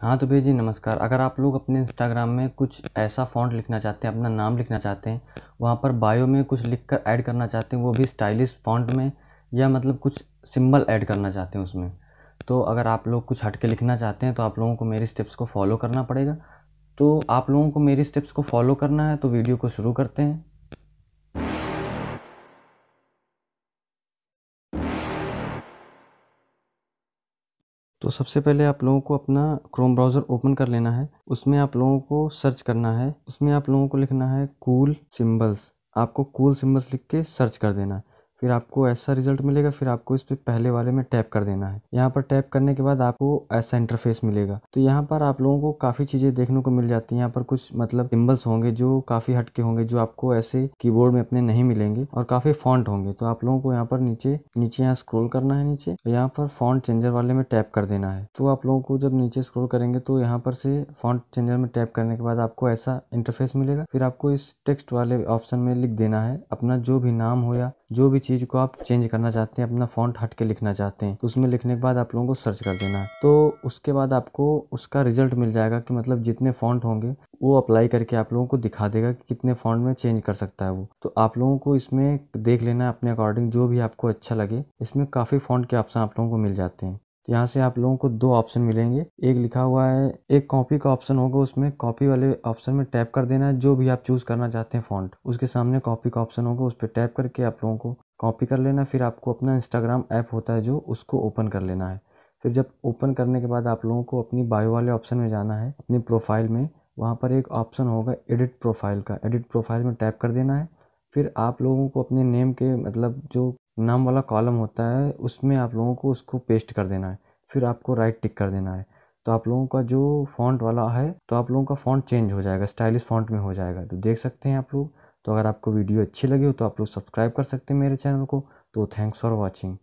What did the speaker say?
हाँ तो भैया जी नमस्कार अगर आप लोग अपने इंस्टाग्राम में कुछ ऐसा फ़ॉन्ट लिखना चाहते हैं अपना नाम लिखना चाहते हैं वहाँ पर बायो में कुछ लिख कर ऐड करना चाहते हैं वो भी स्टाइलिश फ़ॉन्ट में या मतलब कुछ सिंबल ऐड करना चाहते हैं उसमें तो अगर आप लोग कुछ हटके लिखना चाहते हैं तो आप लोगों को मेरी स्टेप्स को फॉलो करना पड़ेगा तो आप लोगों को मेरी स्टेप्स को फॉलो करना है तो वीडियो को शुरू करते हैं तो सबसे पहले आप लोगों को अपना क्रोम ब्राउज़र ओपन कर लेना है उसमें आप लोगों को सर्च करना है उसमें आप लोगों को लिखना है कूल सिम्बल्स आपको कूल सिम्बल्स लिख के सर्च कर देना है फिर आपको ऐसा रिज़ल्ट मिलेगा फिर आपको इस पर पहले वाले में टैप कर देना है यहाँ पर टैप करने के बाद आपको ऐसा इंटरफेस मिलेगा तो यहाँ पर आप लोगों को काफ़ी चीज़ें देखने को मिल जाती हैं यहाँ पर कुछ मतलब सिम्बल्स होंगे जो काफ़ी हटके होंगे जो आपको ऐसे कीबोर्ड में अपने नहीं मिलेंगे और काफ़ी फॉन्ट होंगे तो आप लोगों को यहाँ पर नीचे नीचे यहाँ स्क्रोल करना है नीचे यहाँ पर फॉन्ट चेंजर वाले में टैप कर देना है तो आप लोगों को जब नीचे स्क्रोल करेंगे तो यहाँ पर से फॉन्ट चेंजर में टैप करने के बाद आपको ऐसा इंटरफेस मिलेगा फिर आपको इस टेक्स्ट वाले ऑप्शन में लिख देना है अपना जो भी नाम हो या जो भी चीज़ को आप चेंज करना चाहते हैं अपना फ़ॉन्ट हट के लिखना चाहते हैं तो उसमें लिखने के बाद आप लोगों को सर्च कर देना है तो उसके बाद आपको उसका रिजल्ट मिल जाएगा कि मतलब जितने फ़ॉन्ट होंगे वो अप्लाई करके आप लोगों को दिखा देगा कि कितने फ़ॉन्ट में चेंज कर सकता है वो तो आप लोगों को इसमें देख लेना अपने अकॉर्डिंग जो भी आपको अच्छा लगे इसमें काफ़ी फ़ॉन्ट के ऑप्शन आप लोगों को मिल जाते हैं तो यहाँ से आप लोगों को दो ऑप्शन मिलेंगे एक लिखा हुआ है एक कॉपी का ऑप्शन होगा उसमें कॉपी वाले ऑप्शन में टैप कर देना है जो भी आप चूज़ करना चाहते हैं फ़ॉन्ट उसके सामने कॉपी का ऑप्शन होगा उस पर टैप करके आप लोगों को कॉपी कर लेना फिर आपको अपना इंस्टाग्राम ऐप होता है जो उसको ओपन कर लेना है फिर जब ओपन करने के बाद आप लोगों को अपनी बायो वाले ऑप्शन में जाना है अपनी प्रोफाइल में वहाँ पर एक ऑप्शन होगा एडिट प्रोफाइल का एडिट प्रोफाइल में टैप कर देना है फिर आप लोगों को अपने नेम के मतलब जो नाम वाला कॉलम होता है उसमें आप लोगों को उसको पेस्ट कर देना है फिर आपको राइट टिक कर देना है तो आप लोगों का जो फॉन्ट वाला है तो आप लोगों का फॉन्ट चेंज हो जाएगा स्टाइलिश फॉन्ट में हो जाएगा तो देख सकते हैं आप लोग तो अगर आपको वीडियो अच्छी लगी हो तो आप लोग सब्सक्राइब कर सकते हैं मेरे चैनल को तो थैंक्स फॉर वॉचिंग